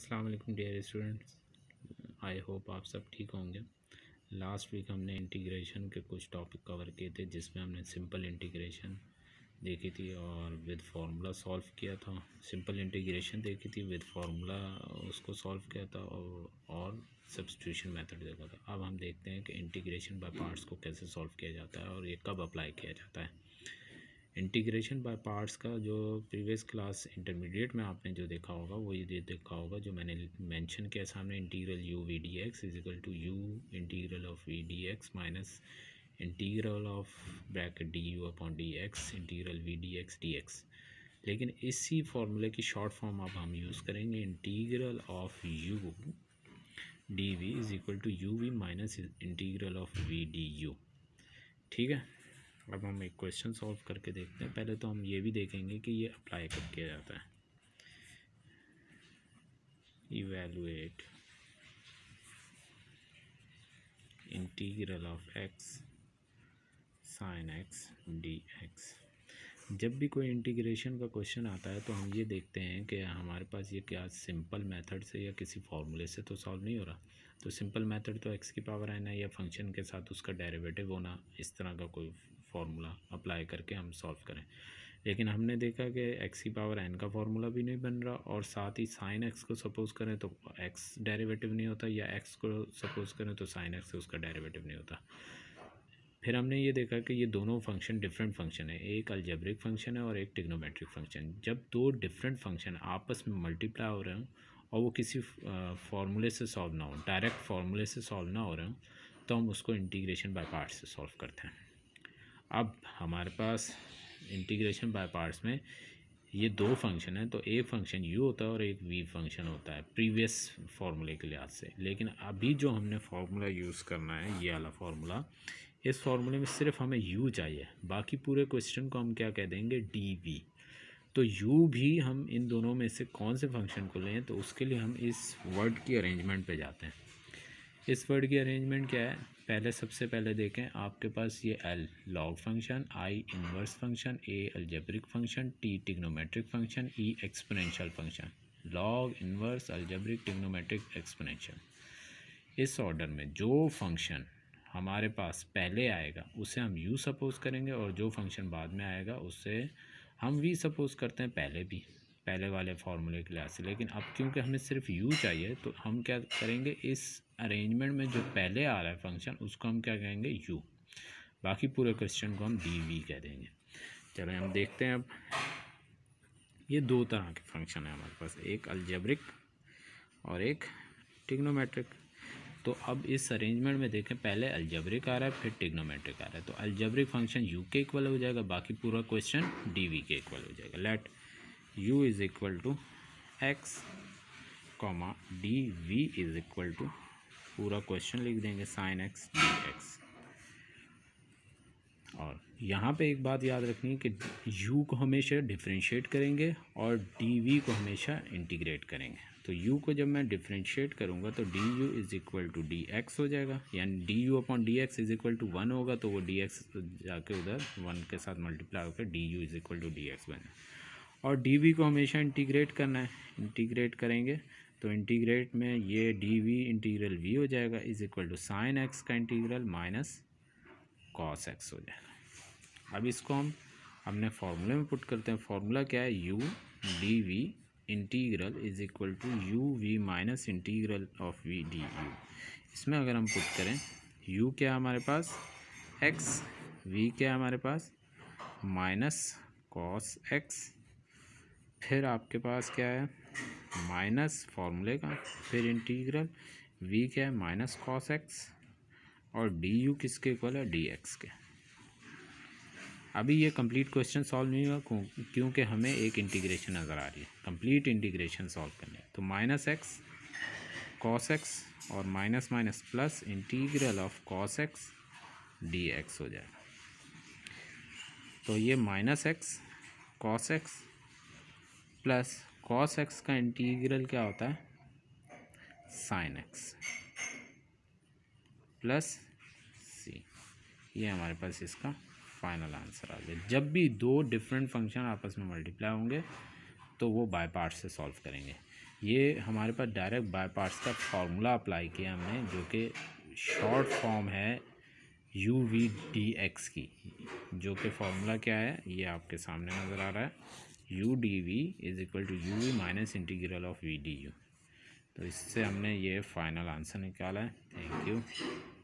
अस्सलाम वालेकुम dear students I hope आप सब ठीक होंगे लास्ट वीक हमने इंटीग्रेशन के कुछ टॉपिक कवर किए थे जिसमें हमने सिंपल इंटीग्रेशन देखी थी और विद फार्मूला सॉल्व किया था सिंपल इंटीग्रेशन देखी थी विद फार्मूला उसको सॉल्व किया था और, और सब्सटीट्यूशन मेथड देखा था अब हम देखते हैं कि इंटीग्रेशन बाय पार्ट्स को कैसे सॉल्व किया जाता है और ये कब अप्लाई किया जाता है इंटीग्रेशन बाय पार्ट्स का जो प्रीवियस क्लास इंटरमीडिएट में आपने जो देखा होगा वो ये देखा होगा जो मैंने मेंशन किया सामने integral U V D X is equal to U integral of V D X minus integral of bracket D U upon D X integral V D X D X लेकिन इसी फार्मूले की शॉर्ट फॉर्म अब हम use करेंगे integral of U D V is equal to U V minus integral of V D U ठीक है अब हम एक क्वेश्चन सॉल्व करके देखते हैं पहले तो हम ये भी देखेंगे कि ये अप्लाई कब किया जाता है evaluate integral of X sine X D X जब भी कोई इंटीग्रेशन का क्वेश्चन आता है तो हम ये देखते हैं कि हमारे पास ये क्या सिंपल मेथड से या किसी फार्मूले से तो सॉल्व नहीं हो रहा तो सिंपल मेथड तो एक्स की पावर आना या फंक्शन के साथ उसका डेरिवेटिव होना इस तरह का कोई फार्मूला अप्लाई करके हम सॉल्व करें लेकिन हमने देखा कि एक्स की पावर एन का फार्मूला भी नहीं बन रहा और साथ ही साइन एक्स को सपोज़ करें तो एक्स डेरिवेटिव नहीं होता या एक्स को सपोज़ करें तो साइन एक्स उसका डेरिवेटिव नहीं होता फिर हमने ये देखा कि ये दोनों फंक्शन डिफरेंट फंक्शन है एक अल्जेब्रिक फंक्शन है और एक टिग्नोमेट्रिक फंक्शन जब दो डिफरेंट फंक्शन आपस में मल्टीप्लाई हो रहे हों और वो किसी फार्मूले से सॉल्व ना हो डायरेक्ट फार्मूले से सॉल्व ना हो रहे हों तो हम उसको इंटीग्रेशन बाय पार्ट से सॉल्व करते हैं अब हमारे पास इंटीग्रेशन बाय पार्ट्स में ये दो फंक्शन हैं तो एक फंक्शन यू होता है और एक वी फंक्शन होता है प्रीवियस फार्मूले के लिहाज से लेकिन अभी जो हमने फार्मूला यूज़ करना है ये वाला फार्मूला इस फार्मूले में सिर्फ हमें यू चाहिए बाकी पूरे क्वेश्चन को हम क्या कह देंगे डी वी तो यू भी हम इन दोनों में से कौन से फंक्शन को लें तो उसके लिए हम इस वर्ड की अरेंजमेंट पे जाते हैं इस वर्ड की अरेंजमेंट क्या है पहले सबसे पहले देखें आपके पास ये L log function I inverse function A algebraic function T trigonometric function E exponential function log inverse algebraic trigonometric exponential इस ऑर्डर में जो फंक्शन हमारे पास पहले आएगा उसे हम यू सपोज करेंगे और जो फंक्शन बाद में आएगा उससे हम वी सपोज करते हैं पहले भी पहले वाले फार्मूले के लिहाज से लेकिन अब क्योंकि हमें सिर्फ यू चाहिए तो हम क्या करेंगे इस अरेंजमेंट में जो पहले आ रहा है फंक्शन उसको हम क्या कहेंगे यू बाकी पूरे क्वेश्चन को हम डी वी कह देंगे चलो हम देखते हैं अब ये दो तरह के फंक्शन है हमारे पास एक अल्जब्रिक और एक टिग्नोमेट्रिक तो अब इस अरेंजमेंट में देखें पहले अल्जब्रिक आ रहा है फिर टिग्नोमेट्रिक आ रहा है तो अल्जब्रिक फंक्शन यू के इक्वल हो जाएगा बाकी पूरा क्वेश्चन डी वी के इक्वल हो जाएगा let U is equal to X comma D V is equal to पूरा क्वेश्चन लिख देंगे साइन एक्स डी एक्स और यहाँ पे एक बात याद रखनी है कि u को हमेशा डिफ्रेंशिएट करेंगे और dv को हमेशा इंटीग्रेट करेंगे तो u को जब मैं डिफ्रेंशिएट करूँगा तो du U is equal to D हो जाएगा यानी du U upon D X is equal to one होगा तो वो dx जाके उधर वन के साथ मल्टीप्लाई होकर du U is equal to D बने और dv को हमेशा इंटीग्रेट करना है इंटीग्रेट करेंगे तो इंटीग्रेट में ये डी वी इंटीग्रल वी हो जाएगा is equal to sine X का इंटीग्रल माइनस कॉस एक्स हो जाएगा अब इसको हम हमने फार्मूले में पुट करते हैं फार्मूला क्या है U D V integral is equal to U V minus integral of V D U इसमें अगर हम पुट करें यू क्या हमारे पास एक्स वी क्या हमारे पास माइनस कॉस एक्स फिर आपके पास क्या है माइनस फार्मूले का फिर इंटीग्रल वी क्या है माइनस कॉस एक्स और डी यू किसके इक्वल है डी एक्स के अभी ये कंप्लीट क्वेश्चन सॉल्व नहीं हुआ क्योंकि हमें एक इंटीग्रेशन नज़र आ रही है कंप्लीट इंटीग्रेशन सॉल्व करने है तो माइनस एक्स कॉस एक्स और minus minus plus integral of cos X D X हो जाएगा तो ये minus X cos X plus cos X का इंटीग्रल क्या होता है साइन एक्स प्लस सी ये हमारे पास इसका फाइनल आंसर आ गया जब भी दो डिफरेंट फंक्शन आपस में मल्टीप्लाई होंगे तो वो बाय पार्ट से सॉल्व करेंगे ये हमारे पास डायरेक्ट बाय पार्ट्स का फार्मूला अप्लाई किया हमने जो कि शॉर्ट फॉर्म है यू वी डी एक्स की जो कि फार्मूला क्या है ये आपके सामने नज़र आ रहा है U D V is equal to U V minus integral of V D U तो इससे हमने ये फाइनल आंसर निकाला है थैंक यू